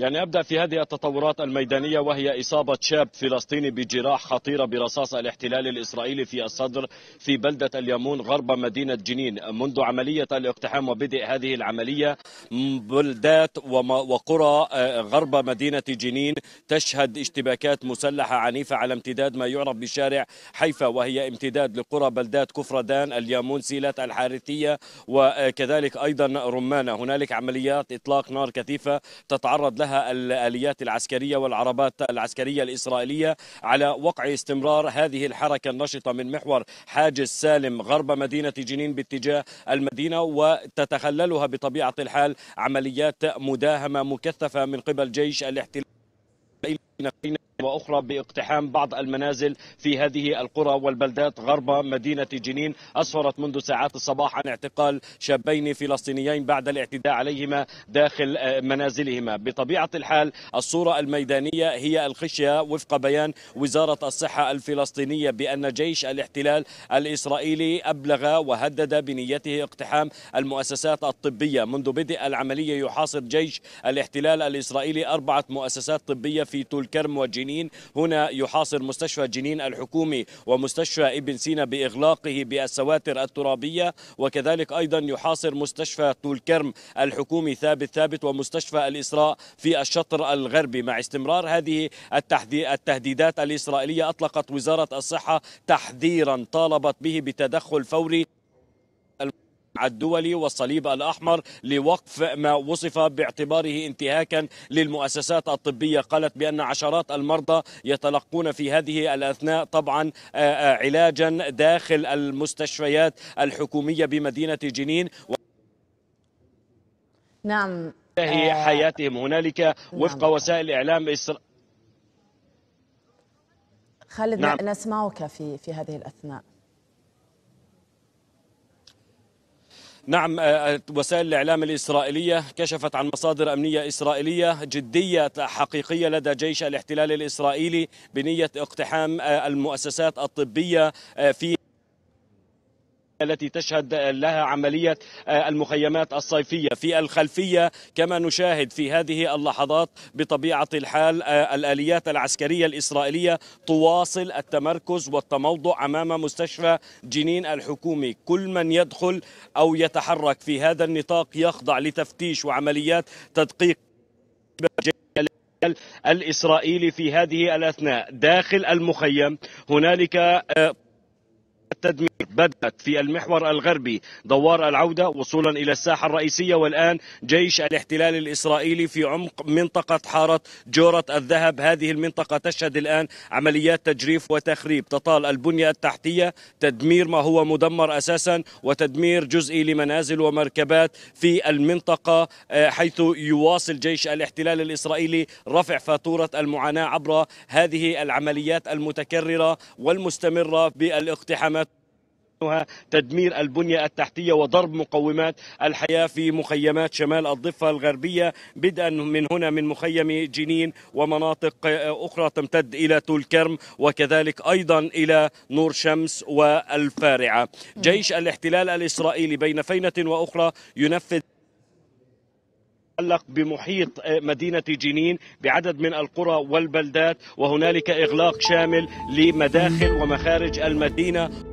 يعني أبدأ في هذه التطورات الميدانية وهي إصابة شاب فلسطيني بجراح خطيرة برصاص الاحتلال الإسرائيلي في الصدر في بلدة اليمون غرب مدينة جنين منذ عملية الاقتحام وبدء هذه العملية بلدات وقرى آه، غرب مدينة جنين تشهد اشتباكات مسلحة عنيفة على امتداد ما يعرف بشارع حيفا وهي امتداد لقرى بلدات كفردان اليمون سيلات الحارثية وكذلك أيضا رمانة هنالك عمليات إطلاق نار كثيفة تتعرض لها لها الآليات العسكرية والعربات العسكرية الإسرائيلية على وقع استمرار هذه الحركة النشطة من محور حاجز سالم غرب مدينة جنين باتجاه المدينة وتتخللها بطبيعة الحال عمليات مداهمة مكثفة من قبل جيش الاحتلال وأخرى باقتحام بعض المنازل في هذه القرى والبلدات غرب مدينة جنين أسفرت منذ ساعات الصباح عن اعتقال شابين فلسطينيين بعد الاعتداء عليهما داخل آه، منازلهما بطبيعة الحال الصورة الميدانية هي الخشية وفق بيان وزارة الصحة الفلسطينية بأن جيش الاحتلال الإسرائيلي أبلغ وهدد بنيته اقتحام المؤسسات الطبية منذ بدء العملية يحاصر جيش الاحتلال الإسرائيلي أربعة مؤسسات طبية في طول كرم وجنين جنين هنا يحاصر مستشفى جنين الحكومي ومستشفى ابن سينا بإغلاقه بالسواتر الترابية وكذلك أيضا يحاصر مستشفى طول كرم الحكومي ثابت ثابت ومستشفى الإسراء في الشطر الغربي مع استمرار هذه التهديدات الإسرائيلية أطلقت وزارة الصحة تحذيرا طالبت به بتدخل فوري الدولي والصليب الأحمر لوقف ما وصف باعتباره انتهاكا للمؤسسات الطبية قالت بأن عشرات المرضى يتلقون في هذه الأثناء طبعا علاجا داخل المستشفيات الحكومية بمدينة جنين و... نعم هي آه. حياتهم هنالك نعم. وفق وسائل اعلام اسرائيل خالد نعم. نسمعك في في هذه الاثناء نعم آه، آه، وسائل الإعلام الإسرائيلية كشفت عن مصادر أمنية إسرائيلية جدية حقيقية لدى جيش الاحتلال الإسرائيلي بنية اقتحام آه، المؤسسات الطبية في التي تشهد لها عملية آه، المخيمات الصيفية في الخلفية كما نشاهد في هذه اللحظات بطبيعة الحال آه، الآليات العسكرية الإسرائيلية تواصل التمركز والتموضع أمام مستشفى جنين الحكومي كل من يدخل أو يتحرك في هذا النطاق يخضع لتفتيش وعمليات تدقيق الإسرائيلي في هذه الأثناء داخل المخيم هنالك آه، التدمير بدأت في المحور الغربي دوار العودة وصولا إلى الساحة الرئيسية والآن جيش الاحتلال الإسرائيلي في عمق منطقة حارة جورة الذهب هذه المنطقة تشهد الآن عمليات تجريف وتخريب تطال البنية التحتية تدمير ما هو مدمر أساسا وتدمير جزئي لمنازل ومركبات في المنطقة آه، حيث يواصل جيش الاحتلال الإسرائيلي رفع فاتورة المعاناة عبر هذه العمليات المتكررة والمستمرة بالاقتحامات تدمير البنية التحتية وضرب مقومات الحياة في مخيمات شمال الضفة الغربية بدءا من هنا من مخيم جنين ومناطق أخرى تمتد إلى تول كرم وكذلك أيضا إلى نور شمس والفارعة جيش الاحتلال الإسرائيلي بين فينة وأخرى ينفذ بمحيط مدينة جنين بعدد من القرى والبلدات وهنالك إغلاق شامل لمداخل ومخارج المدينة